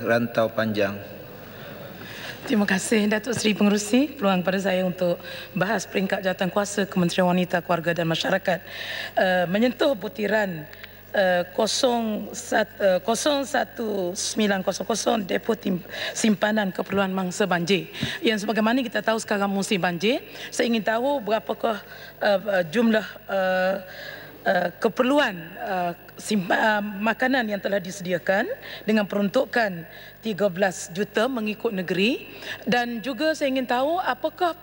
rantau panjang. Terima kasih Datuk Seri Pengerusi peluang pada saya untuk bahas peringkat jawatan kuasa Kementerian Wanita, Keluarga dan Masyarakat uh, menyentuh butiran Uh, 01900 Deput Simpanan Keperluan Mangsa Banjir yang sebagaimana kita tahu sekarang musim banjir saya ingin tahu berapakah uh, jumlah uh, Uh, keperluan uh, uh, makanan yang telah disediakan dengan peruntukan 13 juta mengikut negeri dan juga saya ingin tahu apakah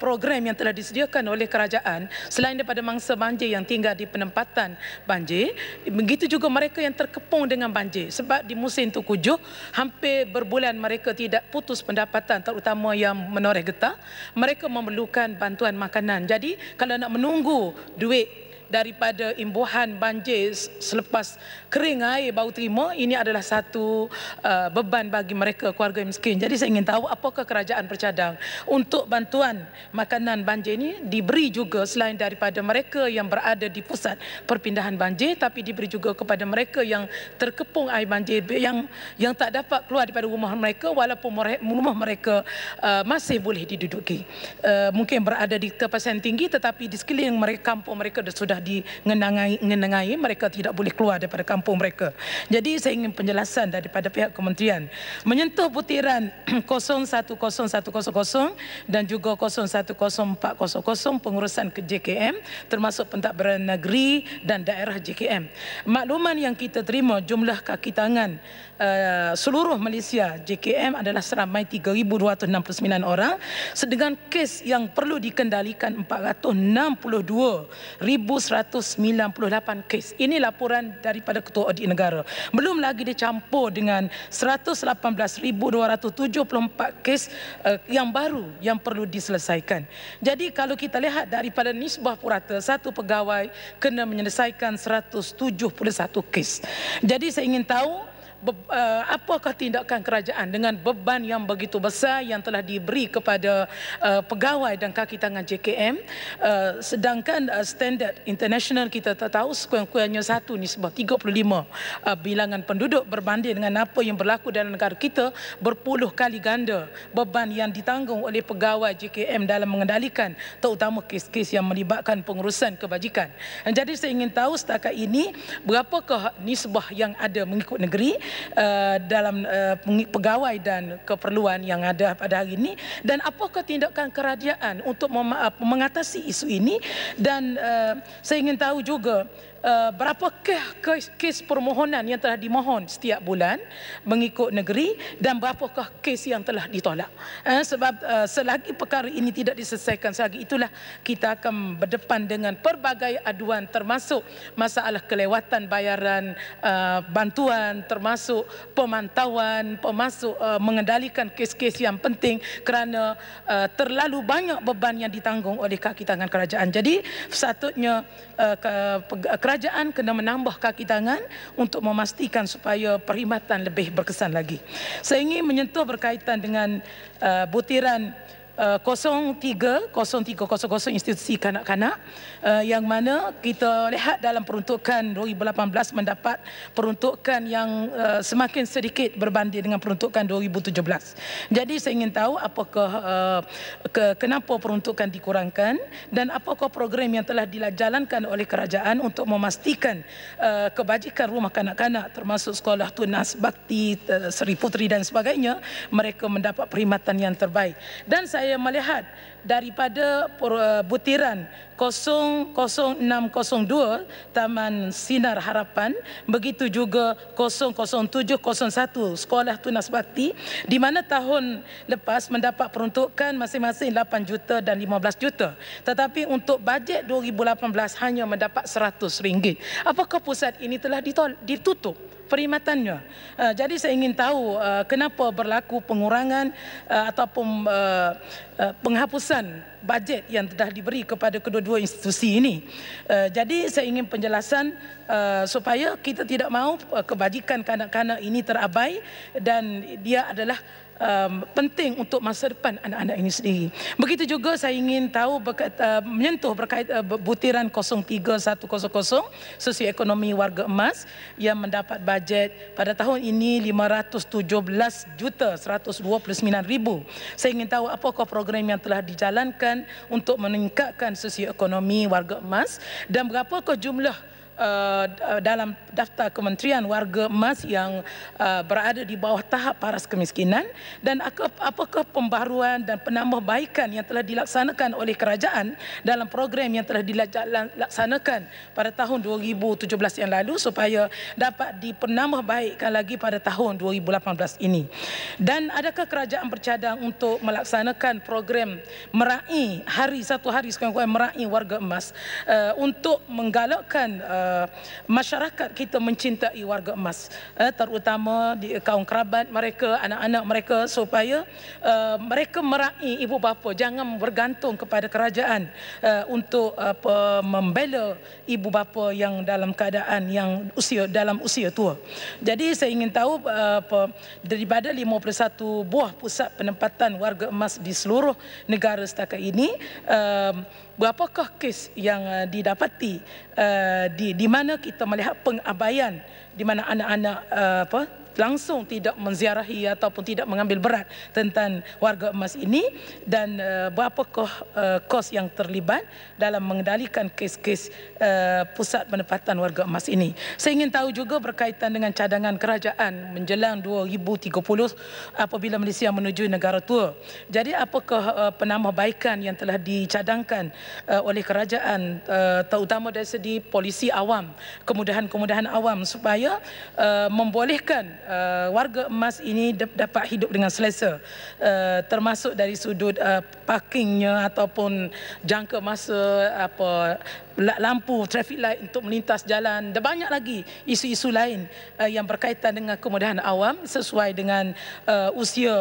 program yang telah disediakan oleh kerajaan selain daripada mangsa banjir yang tinggal di penempatan banjir begitu juga mereka yang terkepung dengan banjir sebab di musim tu kujuh hampir berbulan mereka tidak putus pendapatan terutama yang menoreh getah mereka memerlukan bantuan makanan jadi kalau nak menunggu duit daripada imbuhan banjir selepas kering air baru terima ini adalah satu uh, beban bagi mereka keluarga miskin. Jadi saya ingin tahu apakah kerajaan bercadang untuk bantuan makanan banjir ini diberi juga selain daripada mereka yang berada di pusat perpindahan banjir tapi diberi juga kepada mereka yang terkepung air banjir yang yang tak dapat keluar daripada rumah mereka walaupun rumah mereka uh, masih boleh diduduki. Uh, mungkin berada di tempat yang tinggi tetapi di sekeliling mereka kampung mereka sudah sudah dikenangai mereka tidak boleh keluar daripada kampung mereka. Jadi saya ingin penjelasan daripada pihak kementerian. Menyentuh butiran 010100 dan juga 010400 pengurusan ke JKM termasuk pentadbiran negeri dan daerah JKM. Makluman yang kita terima jumlah kaki tangan uh, seluruh Malaysia JKM adalah seramai 3269 orang sedangkan kes yang perlu dikendalikan 462 ribu 198 kes. Ini laporan daripada Ketua Audit Negara. Belum lagi dicampur dengan 118,274 kes eh, yang baru yang perlu diselesaikan. Jadi kalau kita lihat daripada nisbah purata, satu pegawai kena menyelesaikan 171 kes. Jadi saya ingin tahu Eh, apakah tindakan kerajaan dengan beban yang begitu besar yang telah diberi kepada eh, pegawai dan kaki tangan JKM eh, sedangkan standard international kita tak tahu sekurang-kurangnya satu ni sebab 35 bilangan penduduk berbanding dengan apa yang berlaku dalam negara kita berpuluh kali ganda beban yang ditanggung oleh pegawai JKM dalam mengendalikan terutama kes-kes yang melibatkan pengurusan kebajikan. jadi saya ingin tahu setakat ini berapakah nisbah yang ada mengikut negeri Eh, dalam uh, pegawai dan keperluan yang ada pada hari ini dan apakah tindakan kerajaan untuk eh, mengatasi isu ini dan uh, saya ingin tahu juga Eh, berapakah kes, kes permohonan yang telah dimohon setiap bulan mengikut negeri dan berapakah kes yang telah ditolak uh, sebab uh, selagi perkara ini tidak diselesaikan selagi itulah kita akan berdepan dengan pelbagai aduan termasuk masalah kelewatan bayaran uh, bantuan termasuk pemantauan termasuk uh, mengendalikan kes-kes yang penting kerana uh, terlalu banyak beban yang ditanggung oleh kaki tangan kerajaan jadi satunya uh, ke, kerajaan kerajaan kena menambah kaki tangan untuk memastikan supaya perkhidmatan lebih berkesan lagi. Saya ingin menyentuh berkaitan dengan uh, butiran uh, 03 0300 institusi kanak-kanak uh, yang mana kita lihat dalam peruntukan 2018 mendapat peruntukan yang uh, semakin sedikit berbanding dengan peruntukan 2017. Jadi saya ingin tahu apakah uh, ke, kenapa peruntukan dikurangkan dan apakah program yang telah dijalankan oleh kerajaan untuk memastikan uh, kebajikan rumah kanak-kanak termasuk sekolah tunas bakti uh, Seri Putri dan sebagainya mereka mendapat perkhidmatan yang terbaik. Dan saya saya melihat daripada eh, butiran 00602 Taman Sinar Harapan begitu juga 00701 Sekolah Tunas Bakti di mana tahun lepas mendapat peruntukan masing-masing 8 juta dan 15 juta tetapi untuk bajet 2018 hanya mendapat 100 ringgit apakah pusat ini telah ditutup perkhidmatannya. Eh, jadi saya ingin tahu eh, kenapa berlaku pengurangan eh, ataupun penghapusan bajet yang telah diberi kepada kedua-dua institusi ini. Jadi saya ingin penjelasan supaya kita tidak mahu kebajikan kanak-kanak ini terabai dan dia adalah um, penting untuk masa depan anak-anak ini sendiri. Begitu juga saya ingin tahu berkait uh, menyentuh berkait uh, butiran 03100 ekonomi warga emas yang mendapat bajet pada tahun ini 517 juta 129 ribu. Saya ingin tahu apakah program yang telah dijalankan untuk meningkatkan sosio ekonomi warga emas dan berapakah jumlah Eh, eh, dalam daftar kementerian warga emas yang uh, berada di bawah tahap paras kemiskinan dan apakah pembaruan dan penambahbaikan yang telah dilaksanakan oleh kerajaan dalam program yang telah dilaksanakan pada tahun 2017 yang lalu supaya dapat dipenambahbaikan lagi pada tahun 2018 ini dan adakah kerajaan bercadang untuk melaksanakan program meraih hari satu hari sekurang-kurangnya meraih warga emas uh, untuk menggalakkan uh, Eh, masyarakat kita mencintai warga emas eh, terutama di kaum kerabat mereka anak-anak mereka supaya uh, mereka meraih ibu bapa jangan bergantung kepada kerajaan uh, untuk uh, membela ibu bapa yang dalam keadaan yang usia dalam usia tua jadi saya ingin tahu uh, apa daripada 51 buah pusat penempatan warga emas di seluruh negara setakat ini uh, berapakah kes yang eh, didapati uh, di di mana kita melihat pengabaian di mana anak-anak eh, apa uh, langsung tidak menziarahi ataupun tidak mengambil berat tentang warga emas ini dan uh, eh, berapakah eh, uh, kos yang terlibat dalam mengendalikan kes-kes uh, pusat penempatan warga emas ini. Saya ingin tahu juga berkaitan dengan cadangan kerajaan menjelang 2030 apabila Malaysia menuju negara tua. Jadi apakah uh, penambahbaikan yang telah dicadangkan uh, oleh kerajaan uh, terutama dari segi polisi awam, kemudahan-kemudahan awam supaya uh, membolehkan uh, warga emas ini dapat hidup dengan selesa uh, termasuk dari sudut uh, parkingnya ataupun jangka masa apa lampu traffic light untuk melintas jalan dan banyak lagi isu-isu lain uh, yang berkaitan dengan kemudahan awam sesuai dengan uh, usia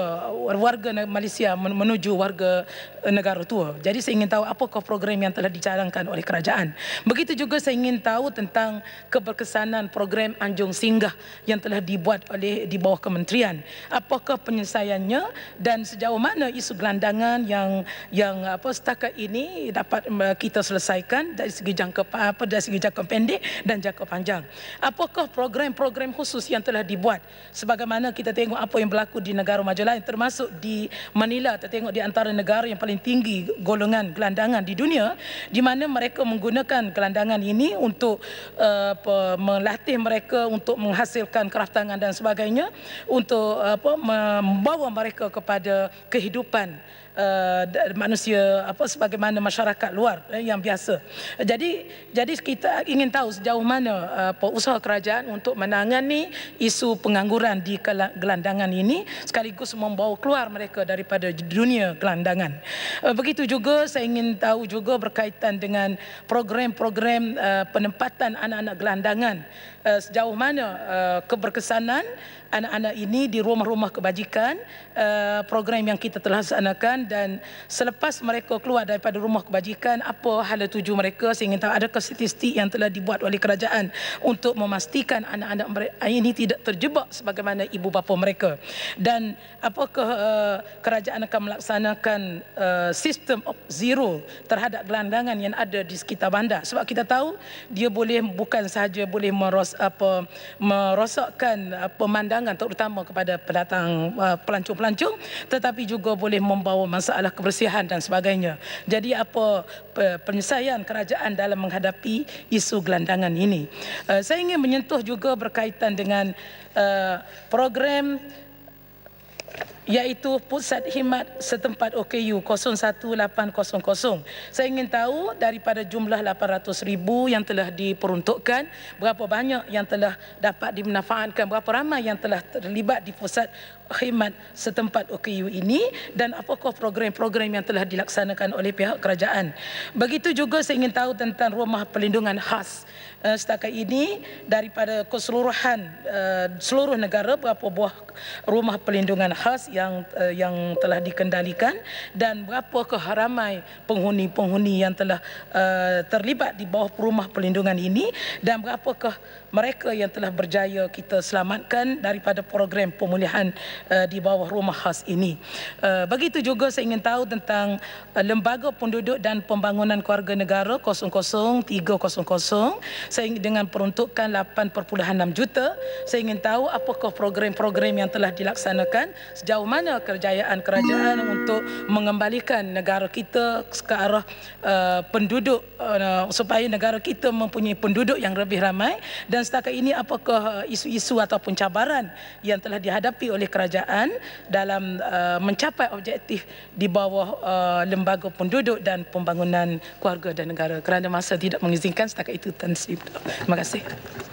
warga Malaysia menuju warga negara tua. Jadi saya ingin tahu apa apakah program yang telah dicadangkan oleh kerajaan. Begitu juga saya ingin tahu tentang keberkesanan program Anjung Singgah yang telah dibuat oleh di bawah kementerian. Apakah penyelesaiannya dan sejauh mana isu gelandangan yang yang apa setakat ini dapat kita selesaikan dari segi jangka apa dari segi jangka pendek dan jangka panjang. Apakah program-program khusus yang telah dibuat sebagaimana kita tengok apa yang berlaku di negara maju lain termasuk di Manila kita tengok di antara negara yang paling tinggi golongan gelandangan di dunia di mana mereka menggunakan gelandangan ini untuk uh, melatih mereka untuk menghasilkan kraftangan dan sebagainya untuk apa membawa mereka kepada kehidupan uh, manusia apa sebagaimana masyarakat luar eh, yang biasa. Jadi jadi kita ingin tahu sejauh mana uh, usaha kerajaan untuk menangani isu pengangguran di gelandangan ini sekaligus membawa keluar mereka daripada dunia gelandangan. Uh, begitu juga saya ingin tahu juga berkaitan dengan program-program uh, penempatan anak-anak gelandangan uh, sejauh mana uh, keberkesanan anak-anak ini di rumah-rumah kebajikan program yang kita telah laksanakan dan selepas mereka keluar daripada rumah kebajikan apa hala tuju mereka saya ingin tahu adakah statistik yang telah dibuat oleh kerajaan untuk memastikan anak-anak mereka ah, ini tidak terjebak sebagaimana ibu bapa mereka dan apakah eh, kerajaan akan melaksanakan eh, sistem of zero terhadap gelandangan yang ada di sekitar bandar sebab kita tahu dia boleh bukan sahaja boleh meros, apa, merosakkan eh, pemandangan terutama kepada pendatang pelancong-pelancong tetapi juga boleh membawa masalah kebersihan dan sebagainya. Jadi apa penyelesaian kerajaan dalam menghadapi isu gelandangan ini? Eh, saya ingin menyentuh juga berkaitan dengan eh, program iaitu Pusat Himat Setempat OKU 01800. Saya ingin tahu daripada jumlah 800,000 yang telah diperuntukkan, berapa banyak yang telah dapat dimanfaatkan, berapa ramai yang telah terlibat di Pusat Khidmat setempat OKU ini dan apakah program-program yang telah dilaksanakan oleh pihak kerajaan. Begitu juga saya ingin tahu tentang rumah perlindungan khas uh, setakat ini daripada keseluruhan eh, seluruh negara berapa buah rumah perlindungan khas yang yang uh, yang telah dikendalikan dan berapa keharamai penghuni-penghuni yang telah uh, terlibat di bawah rumah perlindungan ini dan berapakah mereka yang telah berjaya kita selamatkan daripada program pemulihan uh, di bawah rumah khas ini. Uh, begitu juga saya ingin tahu tentang uh, Lembaga Penduduk dan Pembangunan Keluarga Negara 00300 saya ingin dengan peruntukan 8.6 juta saya ingin tahu apakah program-program yang telah dilaksanakan sejauh mana kerjayaan kerajaan untuk mengembalikan negara kita ke arah uh, penduduk uh, supaya negara kita mempunyai penduduk yang lebih ramai dan setakat ini apakah eh, isu-isu ataupun cabaran yang telah dihadapi oleh kerajaan dalam uh, mencapai objektif di bawah uh, lembaga penduduk dan pembangunan keluarga dan negara kerana masa tidak mengizinkan setakat itu Tan Sri. Terima kasih.